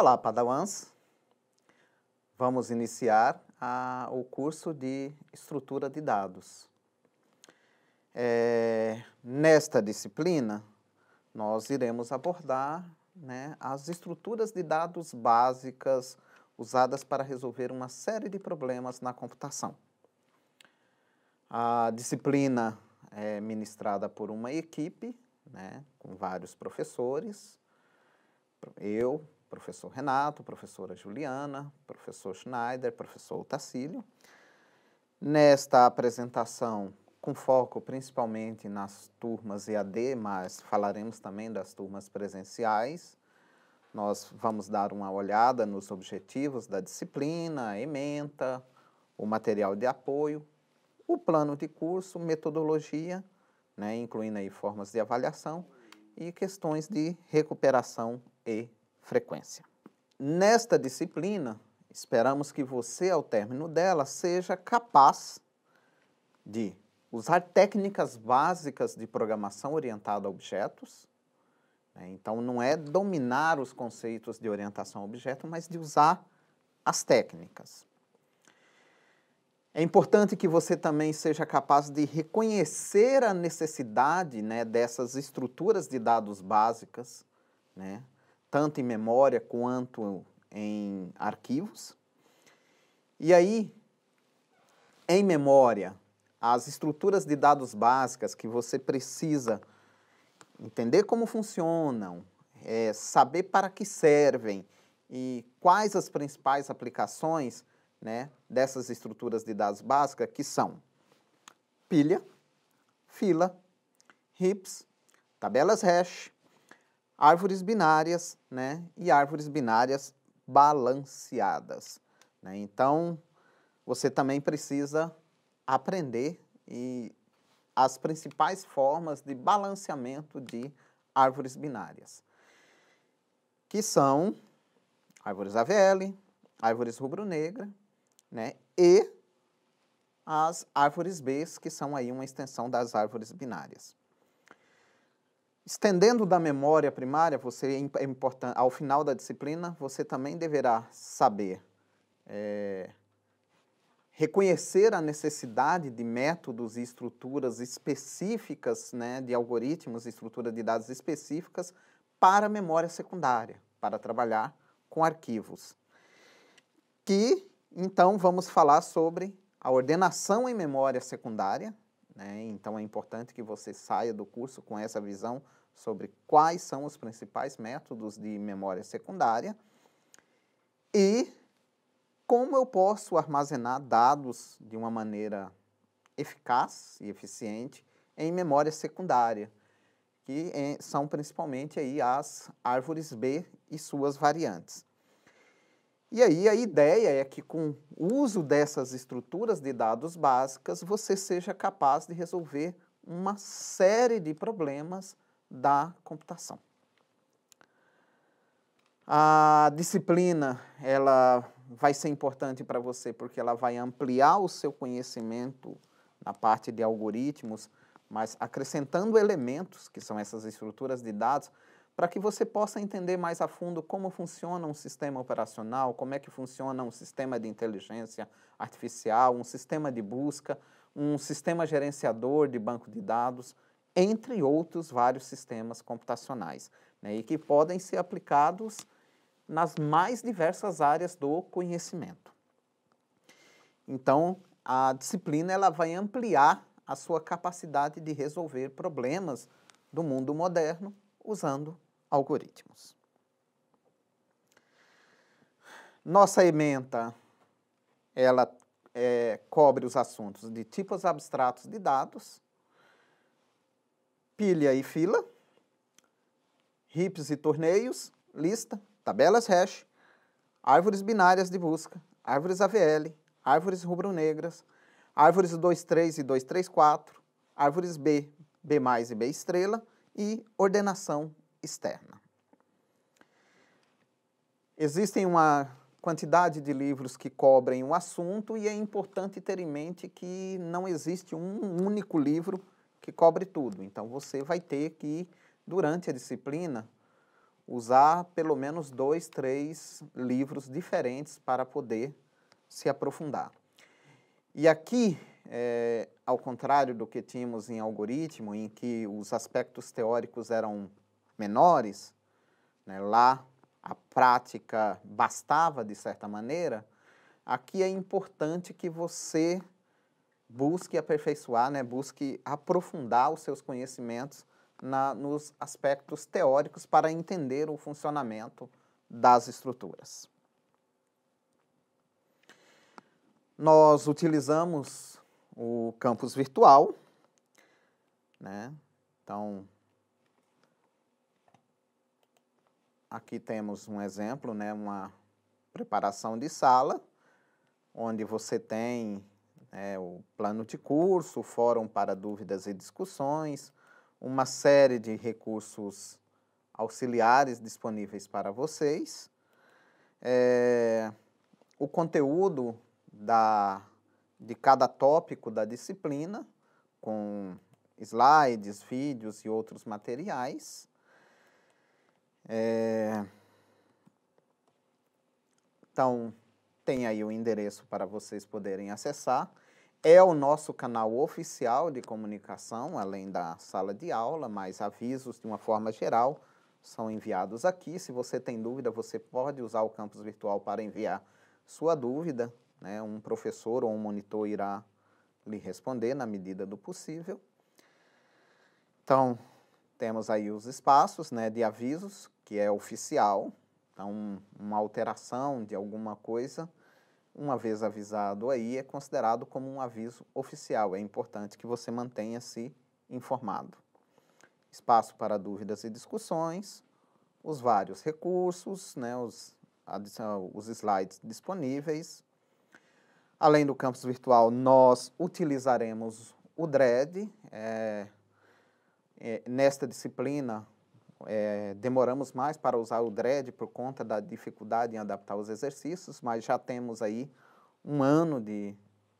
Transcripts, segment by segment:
Olá, Padawans! Vamos iniciar a, ah, o curso de estrutura de dados. É, nesta disciplina, nós iremos abordar né, as estruturas de dados básicas usadas para resolver uma série de problemas na computação. A disciplina é ministrada por uma equipe, né, com vários professores, eu, professor Renato, professora Juliana, professor Schneider, professor Tacílio. Nesta apresentação, com foco principalmente nas turmas EAD, mas falaremos também das turmas presenciais. Nós vamos dar uma olhada nos objetivos da disciplina, a ementa, o material de apoio, o plano de curso, metodologia, né, incluindo aí formas de avaliação e questões de recuperação e frequência. Nesta disciplina, esperamos que você, ao término dela, seja capaz de usar técnicas básicas de programação orientada a objetos. Né? Então, não é dominar os conceitos de orientação a objeto, mas de usar as técnicas. É importante que você também seja capaz de reconhecer a necessidade né, dessas estruturas de dados básicas, né, tanto em memória quanto em arquivos. E aí, em memória, as estruturas de dados básicas que você precisa entender como funcionam, é, saber para que servem e quais as principais aplicações né, dessas estruturas de dados básicas, que são pilha, fila, RIPS, tabelas hash, árvores binárias né, e árvores binárias balanceadas. Né? Então, você também precisa aprender e as principais formas de balanceamento de árvores binárias, que são árvores AVL, árvores rubro-negra, né, e as árvores B, que são aí uma extensão das árvores binárias. Estendendo da memória primária, você é, é importante, ao final da disciplina, você também deverá saber é, reconhecer a necessidade de métodos e estruturas específicas, né, de algoritmos e estrutura de dados específicas para a memória secundária, para trabalhar com arquivos. Que, então, vamos falar sobre a ordenação em memória secundária, né? Então é importante que você saia do curso com essa visão sobre quais são os principais métodos de memória secundária e como eu posso armazenar dados de uma maneira eficaz e eficiente em memória secundária, que eh, são principalmente aí as árvores B e suas variantes. E aí a ideia é que com o uso dessas estruturas de dados básicas, você seja capaz de resolver uma série de problemas da computação. A disciplina, ela vai ser importante para você porque ela vai ampliar o seu conhecimento na parte de algoritmos, mas acrescentando elementos, que são essas estruturas de dados, para que você possa entender mais a fundo como funciona um sistema operacional, como é que funciona um sistema de inteligência artificial, um sistema de busca, um sistema gerenciador de banco de dados, entre outros vários sistemas computacionais, né, e que podem ser aplicados nas mais diversas áreas do conhecimento. Então, a disciplina ela vai ampliar a sua capacidade de resolver problemas do mundo moderno usando algoritmos. Nossa ementa, ela é, cobre os assuntos de tipos abstratos de dados, pilha e fila, hips e torneios, lista, tabelas hash, árvores binárias de busca, árvores AVL, árvores rubro-negras, árvores 2.3 e 2.3.4, árvores B, B+, e B estrela, e ordenação externa. Existem uma quantidade de livros que cobrem o assunto e é importante ter em mente que não existe um único livro que cobre tudo. Então você vai ter que, durante a disciplina, usar pelo menos dois, três livros diferentes para poder se aprofundar. E aqui, é, ao contrário do que tínhamos em algoritmo, em que os aspectos teóricos eram menores, né, lá a prática bastava de certa maneira, aqui é importante que você busque aperfeiçoar, né, busque aprofundar os seus conhecimentos na, nos aspectos teóricos para entender o funcionamento das estruturas. Nós utilizamos o campus virtual, né? então Aqui temos um exemplo, né, uma preparação de sala, onde você tem é, o plano de curso, o fórum para dúvidas e discussões, uma série de recursos auxiliares disponíveis para vocês. É, o conteúdo da, de cada tópico da disciplina, com slides, vídeos e outros materiais. É... Então, tem aí o endereço para vocês poderem acessar. É o nosso canal oficial de comunicação, além da sala de aula, mas avisos de uma forma geral são enviados aqui. Se você tem dúvida, você pode usar o campus virtual para enviar sua dúvida. Né? Um professor ou um monitor irá lhe responder na medida do possível. Então, temos aí os espaços né, de avisos, que é oficial, então uma alteração de alguma coisa, uma vez avisado aí, é considerado como um aviso oficial. É importante que você mantenha-se informado. Espaço para dúvidas e discussões, os vários recursos, né, os, os slides disponíveis. Além do campus virtual, nós utilizaremos o DRED. É, eh, é, eh, nesta disciplina, é, demoramos mais para usar o dread por conta da dificuldade em adaptar os exercícios, mas já temos aí um ano de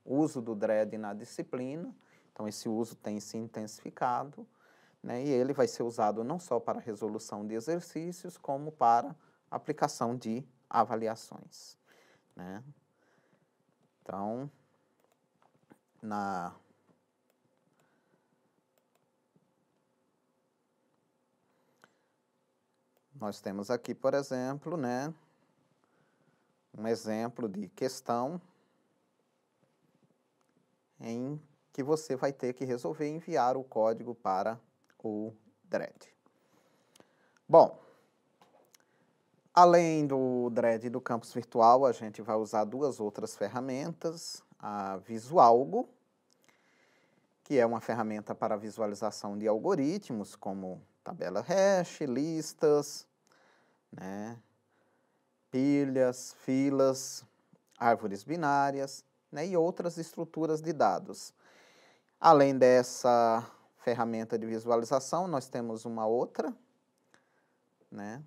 uso do dread na disciplina, então esse uso tem se intensificado, né, e ele vai ser usado não só para resolução de exercícios, como para aplicação de avaliações. Né? Então, na Nós temos aqui, por exemplo, né, um exemplo de questão em que você vai ter que resolver enviar o código para o Dread. Bom, além do Dread do campus virtual, a gente vai usar duas outras ferramentas, a Visualgo, que é uma ferramenta para visualização de algoritmos como tabela hash, listas, né? pilhas, filas, árvores binárias né? e outras estruturas de dados. Além dessa ferramenta de visualização, nós temos uma outra, né?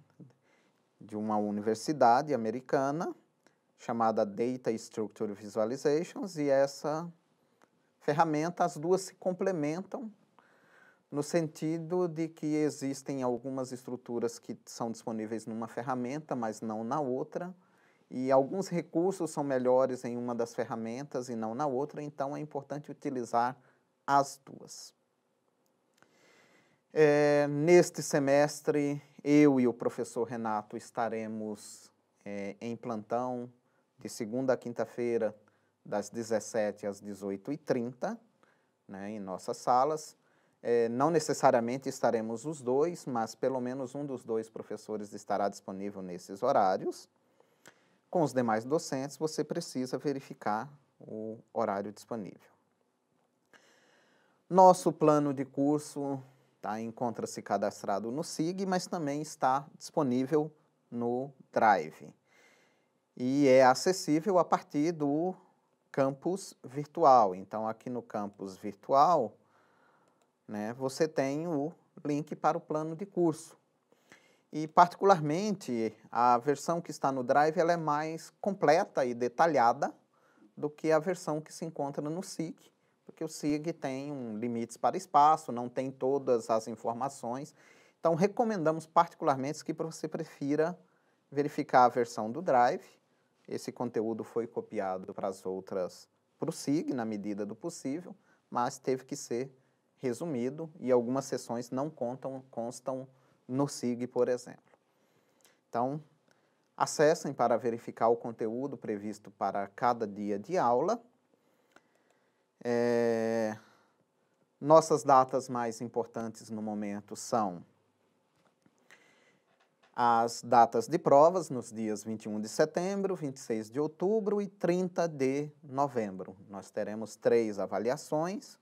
de uma universidade americana, chamada Data Structure Visualizations, e essa ferramenta, as duas se complementam no sentido de que existem algumas estruturas que são disponíveis numa ferramenta, mas não na outra, e alguns recursos são melhores em uma das ferramentas e não na outra, então é importante utilizar as duas. É, neste semestre, eu e o professor Renato estaremos é, em plantão de segunda a quinta-feira, das 17 às 18h30, né, em nossas salas. É, não necessariamente estaremos os dois, mas pelo menos um dos dois professores estará disponível nesses horários. Com os demais docentes, você precisa verificar o horário disponível. Nosso plano de curso tá, encontra-se cadastrado no SIG, mas também está disponível no Drive. E é acessível a partir do campus virtual. Então, aqui no campus virtual, né, você tem o link para o plano de curso. E, particularmente, a versão que está no Drive ela é mais completa e detalhada do que a versão que se encontra no SIG, porque o SIG tem um limites para espaço, não tem todas as informações. Então, recomendamos particularmente que você prefira verificar a versão do Drive. Esse conteúdo foi copiado para as outras, para o SIG, na medida do possível, mas teve que ser resumido e algumas sessões não contam, constam no SIG, por exemplo. Então, acessem para verificar o conteúdo previsto para cada dia de aula. É... Nossas datas mais importantes no momento são as datas de provas nos dias 21 de setembro, 26 de outubro e 30 de novembro. Nós teremos três avaliações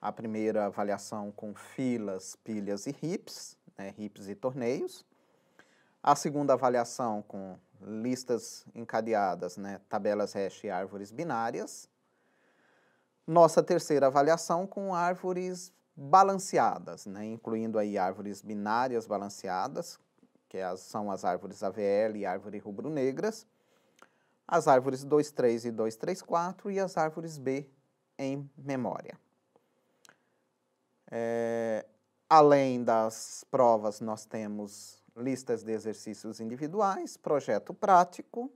a primeira avaliação com filas, pilhas e hips, né, hips e torneios. A segunda avaliação com listas encadeadas, né, tabelas hash e árvores binárias. Nossa terceira avaliação com árvores balanceadas, né, incluindo aí árvores binárias balanceadas, que é são as árvores AVL e árvore rubro-negras, as árvores 2.3 e 2.3.4 e as árvores B em memória. É, além das provas, nós temos listas de exercícios individuais, projeto prático,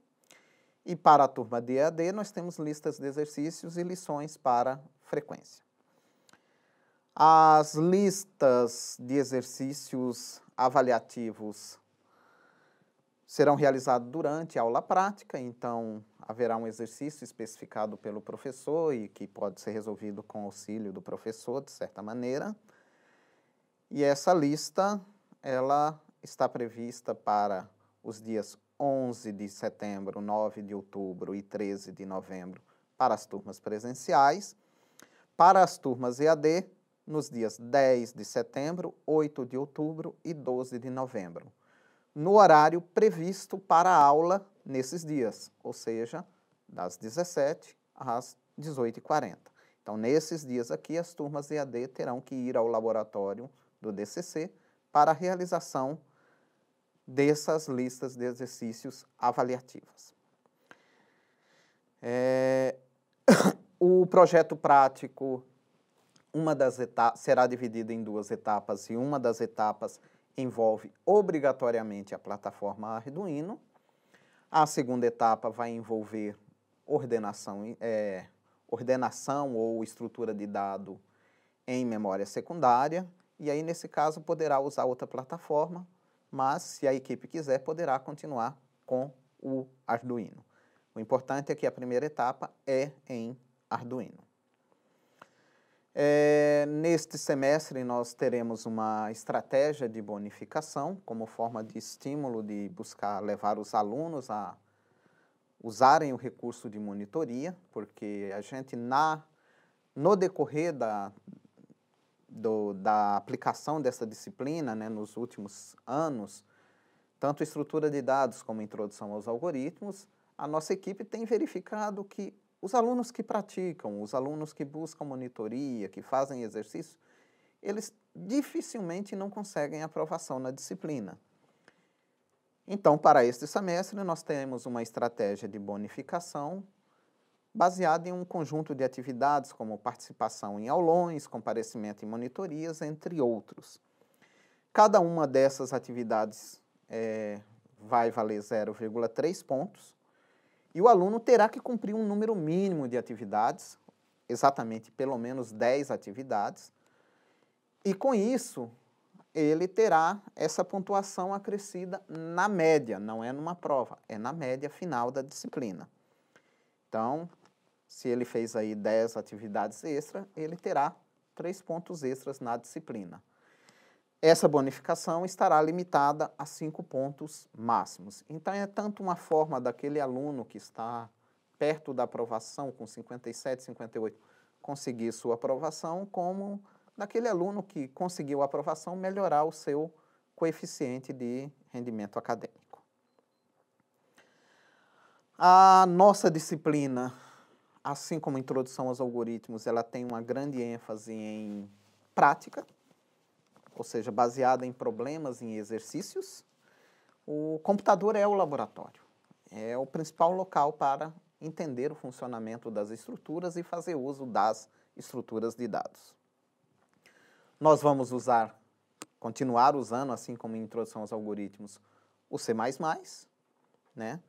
e para a turma DAD nós temos listas de exercícios e lições para frequência. As listas de exercícios avaliativos serão realizados durante a aula prática, então haverá um exercício especificado pelo professor e que pode ser resolvido com auxílio do professor, de certa maneira. E essa lista, ela está prevista para os dias 11 de setembro, 9 de outubro e 13 de novembro para as turmas presenciais. Para as turmas EAD, nos dias 10 de setembro, 8 de outubro e 12 de novembro no horário previsto para a aula nesses dias, ou seja, das 17 às 18h40. Então, nesses dias aqui, as turmas EAD terão que ir ao laboratório do DCC para a realização dessas listas de exercícios avaliativas. É... o projeto prático uma das será dividido em duas etapas e uma das etapas envolve obrigatoriamente a plataforma Arduino. A segunda etapa vai envolver ordenação, é, ordenação ou estrutura de dado em memória secundária, e aí, nesse caso, poderá usar outra plataforma, mas, se a equipe quiser, poderá continuar com o Arduino. O importante é que a primeira etapa é em Arduino. É, neste semestre, nós teremos uma estratégia de bonificação como forma de estímulo de buscar levar os alunos a usarem o recurso de monitoria, porque a gente, na, no decorrer da, do, da aplicação dessa disciplina, né, nos últimos anos, tanto estrutura de dados como introdução aos algoritmos, a nossa equipe tem verificado que os alunos que praticam, os alunos que buscam monitoria, que fazem exercício, eles dificilmente não conseguem aprovação na disciplina. Então, para este semestre, nós temos uma estratégia de bonificação baseada em um conjunto de atividades como participação em aulões, comparecimento em monitorias, entre outros. Cada uma dessas atividades é, vai valer 0,3 pontos e o aluno terá que cumprir um número mínimo de atividades, exatamente pelo menos 10 atividades, e com isso ele terá essa pontuação acrescida na média, não é numa prova, é na média final da disciplina. Então, se ele fez aí 10 atividades extra, ele terá 3 pontos extras na disciplina essa bonificação estará limitada a cinco pontos máximos. Então, é tanto uma forma daquele aluno que está perto da aprovação, com 57, 58, conseguir sua aprovação, como daquele aluno que conseguiu a aprovação melhorar o seu coeficiente de rendimento acadêmico. A nossa disciplina, assim como a introdução aos algoritmos, ela tem uma grande ênfase em prática, ou seja, baseada em problemas, em exercícios, o computador é o laboratório, é o principal local para entender o funcionamento das estruturas e fazer uso das estruturas de dados. Nós vamos usar, continuar usando, assim como em introdução aos algoritmos, o C++, né?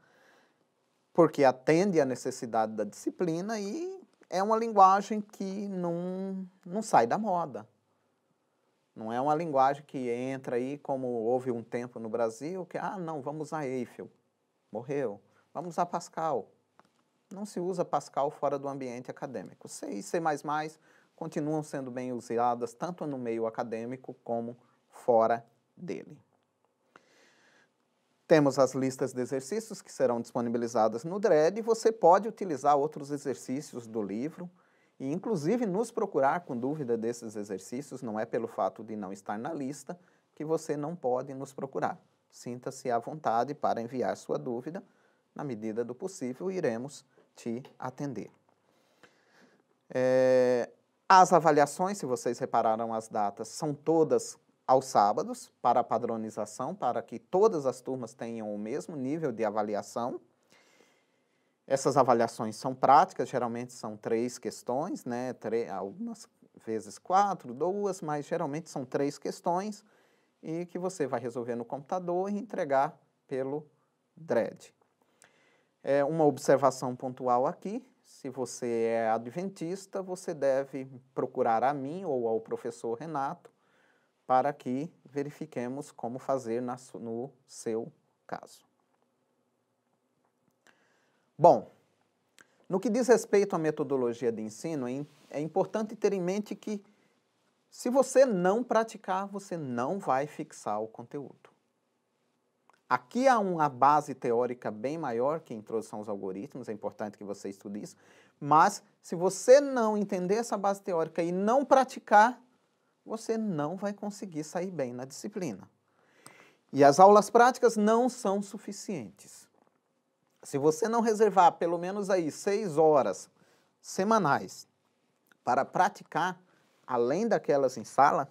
porque atende à necessidade da disciplina e é uma linguagem que não, não sai da moda. Não é uma linguagem que entra aí, como houve um tempo no Brasil, que, ah, não, vamos usar Eiffel, morreu. Vamos usar Pascal. Não se usa Pascal fora do ambiente acadêmico. C e C++ continuam sendo bem usadas tanto no meio acadêmico como fora dele. Temos as listas de exercícios que serão disponibilizadas no DRED e você pode utilizar outros exercícios do livro, e inclusive nos procurar com dúvida desses exercícios, não é pelo fato de não estar na lista que você não pode nos procurar. Sinta-se à vontade para enviar sua dúvida, na medida do possível iremos te atender. É, as avaliações, se vocês repararam as datas, são todas aos sábados para padronização, para que todas as turmas tenham o mesmo nível de avaliação. Essas avaliações são práticas, geralmente são três questões, né? algumas vezes quatro, duas, mas geralmente são três questões e que você vai resolver no computador e entregar pelo DRED. É uma observação pontual aqui, se você é adventista, você deve procurar a mim ou ao professor Renato para que verifiquemos como fazer no seu caso. Bom, no que diz respeito à metodologia de ensino, é, é importante ter em mente que se você não praticar, você não vai fixar o conteúdo. Aqui há uma base teórica bem maior que a introdução aos algoritmos, é importante que você estude isso, mas se você não entender essa base teórica e não praticar, você não vai conseguir sair bem na disciplina. E as aulas práticas não são suficientes. Se você não reservar pelo menos aí seis horas semanais para praticar, além daquelas em sala,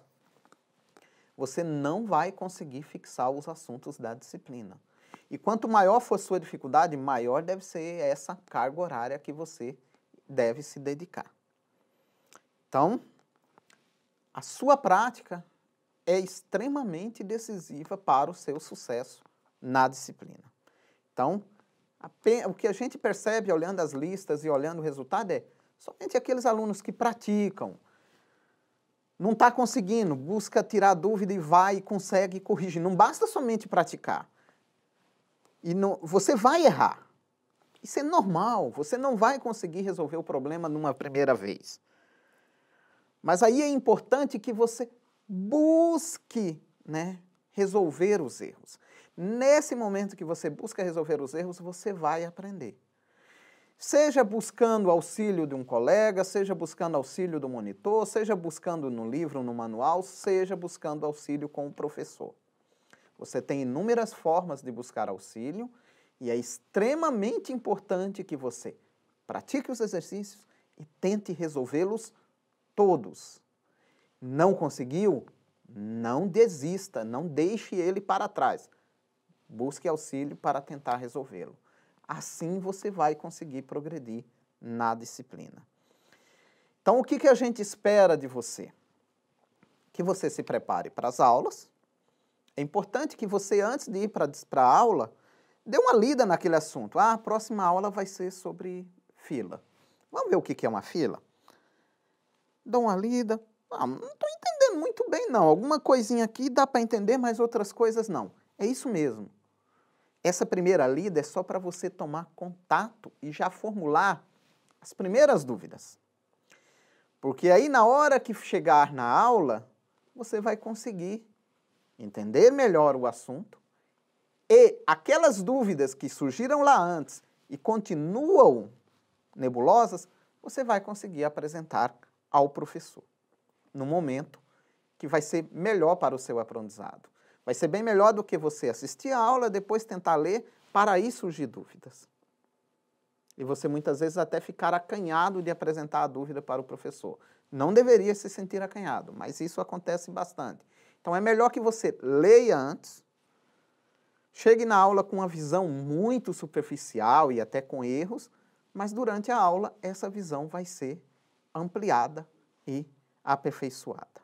você não vai conseguir fixar os assuntos da disciplina. E quanto maior for sua dificuldade, maior deve ser essa carga horária que você deve se dedicar. Então, a sua prática é extremamente decisiva para o seu sucesso na disciplina. Então, o que a gente percebe olhando as listas e olhando o resultado é somente aqueles alunos que praticam, não está conseguindo, busca tirar dúvida e vai e consegue corrigir. Não basta somente praticar. E não, você vai errar. Isso é normal, você não vai conseguir resolver o problema numa primeira vez. Mas aí é importante que você busque né, resolver os erros. Nesse momento que você busca resolver os erros, você vai aprender. Seja buscando auxílio de um colega, seja buscando auxílio do monitor, seja buscando no livro, no manual, seja buscando auxílio com o professor. Você tem inúmeras formas de buscar auxílio e é extremamente importante que você pratique os exercícios e tente resolvê-los todos. Não conseguiu? Não desista, não deixe ele para trás busque auxílio para tentar resolvê-lo. Assim você vai conseguir progredir na disciplina. Então, o que, que a gente espera de você? Que você se prepare para as aulas. É importante que você, antes de ir para a aula, dê uma lida naquele assunto. Ah, a próxima aula vai ser sobre fila. Vamos ver o que, que é uma fila? Dá uma lida. Ah, não estou entendendo muito bem, não. Alguma coisinha aqui dá para entender, mas outras coisas não. É isso mesmo. Essa primeira lida é só para você tomar contato e já formular as primeiras dúvidas. Porque aí, na hora que chegar na aula, você vai conseguir entender melhor o assunto e aquelas dúvidas que surgiram lá antes e continuam nebulosas, você vai conseguir apresentar ao professor no momento que vai ser melhor para o seu aprendizado. Vai ser bem melhor do que você assistir a aula, depois tentar ler, para aí surgir dúvidas. E você muitas vezes até ficar acanhado de apresentar a dúvida para o professor. Não deveria se sentir acanhado, mas isso acontece bastante. Então é melhor que você leia antes, chegue na aula com uma visão muito superficial e até com erros, mas durante a aula essa visão vai ser ampliada e aperfeiçoada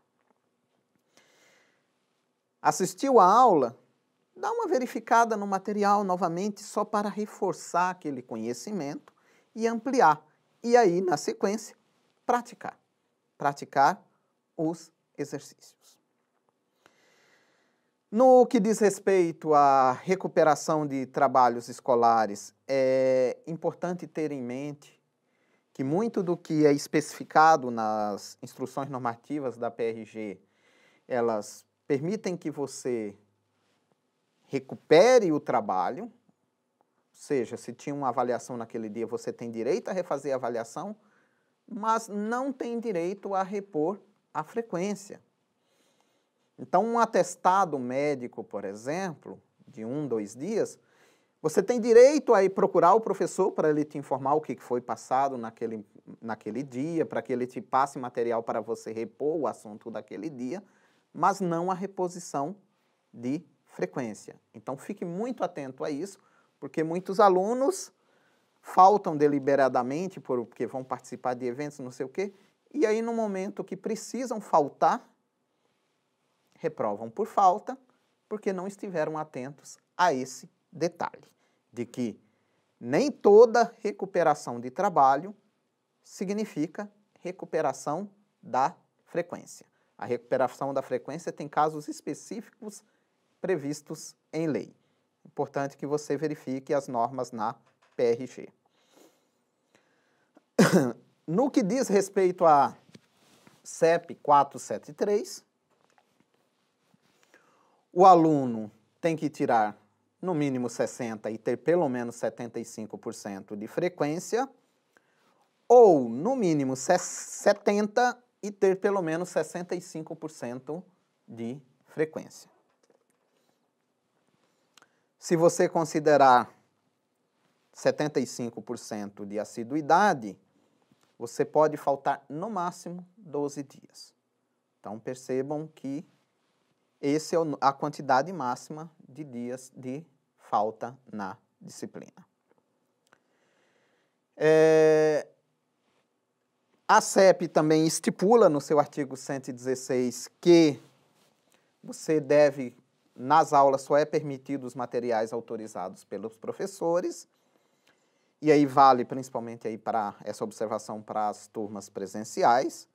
assistiu a aula, dá uma verificada no material novamente só para reforçar aquele conhecimento e ampliar. E aí, na sequência, praticar. Praticar os exercícios. No que diz respeito à recuperação de trabalhos escolares, é importante ter em mente que muito do que é especificado nas instruções normativas da PRG, elas permitem que você recupere o trabalho, ou seja, se tinha uma avaliação naquele dia, você tem direito a refazer a avaliação, mas não tem direito a repor a frequência. Então, um atestado médico, por exemplo, de um, dois dias, você tem direito a ir procurar o professor para ele te informar o que foi passado naquele, naquele dia, para que ele te passe material para você repor o assunto daquele dia mas não a reposição de frequência. Então fique muito atento a isso, porque muitos alunos faltam deliberadamente porque vão participar de eventos, não sei o quê, e aí no momento que precisam faltar, reprovam por falta, porque não estiveram atentos a esse detalhe de que nem toda recuperação de trabalho significa recuperação da frequência. A recuperação da frequência tem casos específicos previstos em lei. Importante que você verifique as normas na PRG. No que diz respeito à CEP 473, o aluno tem que tirar no mínimo 60% e ter pelo menos 75% de frequência, ou no mínimo 70% e ter pelo menos 65% de frequência. Se você considerar 75% de assiduidade, você pode faltar no máximo 12 dias. Então percebam que essa é a quantidade máxima de dias de falta na disciplina. É, a CEP também estipula no seu artigo 116 que você deve, nas aulas só é permitido os materiais autorizados pelos professores, e aí vale principalmente aí para essa observação para as turmas presenciais.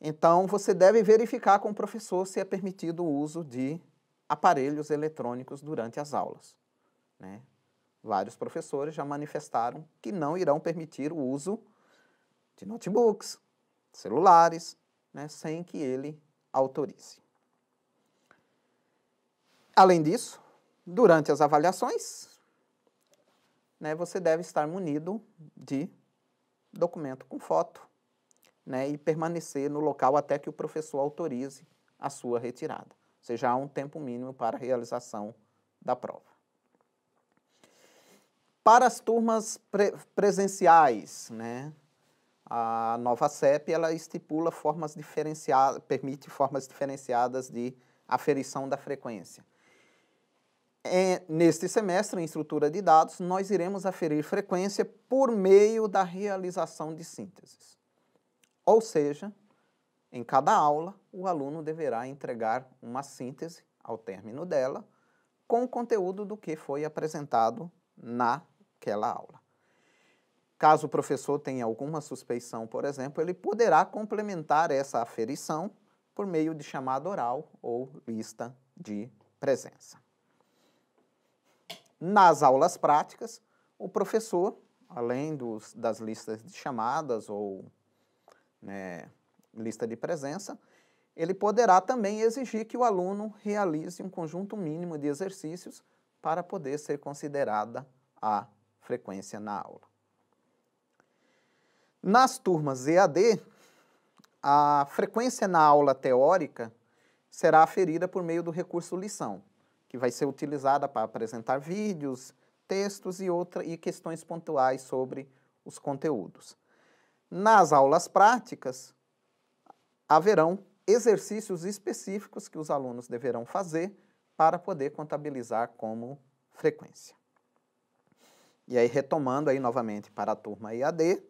Então, você deve verificar com o professor se é permitido o uso de aparelhos eletrônicos durante as aulas. Né? Vários professores já manifestaram que não irão permitir o uso de notebooks, celulares, né, sem que ele autorize. Além disso, durante as avaliações, né, você deve estar munido de documento com foto né, e permanecer no local até que o professor autorize a sua retirada. Ou seja, há um tempo mínimo para a realização da prova. Para as turmas pre presenciais, né, a nova CEP ela estipula formas diferenciadas, permite formas diferenciadas de aferição da frequência. É, neste semestre, em estrutura de dados, nós iremos aferir frequência por meio da realização de sínteses. Ou seja, em cada aula, o aluno deverá entregar uma síntese ao término dela com o conteúdo do que foi apresentado naquela aula. Caso o professor tenha alguma suspeição, por exemplo, ele poderá complementar essa aferição por meio de chamada oral ou lista de presença. Nas aulas práticas, o professor, além dos, das listas de chamadas ou né, lista de presença, ele poderá também exigir que o aluno realize um conjunto mínimo de exercícios para poder ser considerada a frequência na aula. Nas turmas EAD, a frequência na aula teórica será aferida por meio do recurso lição, que vai ser utilizada para apresentar vídeos, textos e, outra, e questões pontuais sobre os conteúdos. Nas aulas práticas, haverão exercícios específicos que os alunos deverão fazer para poder contabilizar como frequência. E aí, retomando aí novamente para a turma EAD,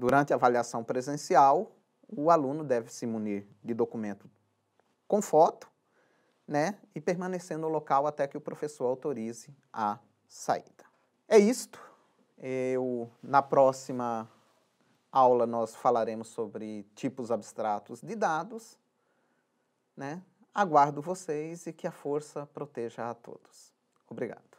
Durante a avaliação presencial, o aluno deve se munir de documento com foto, né, e permanecer no local até que o professor autorize a saída. É isto. Eu, na próxima aula nós falaremos sobre tipos abstratos de dados, né? Aguardo vocês e que a força proteja a todos. Obrigado.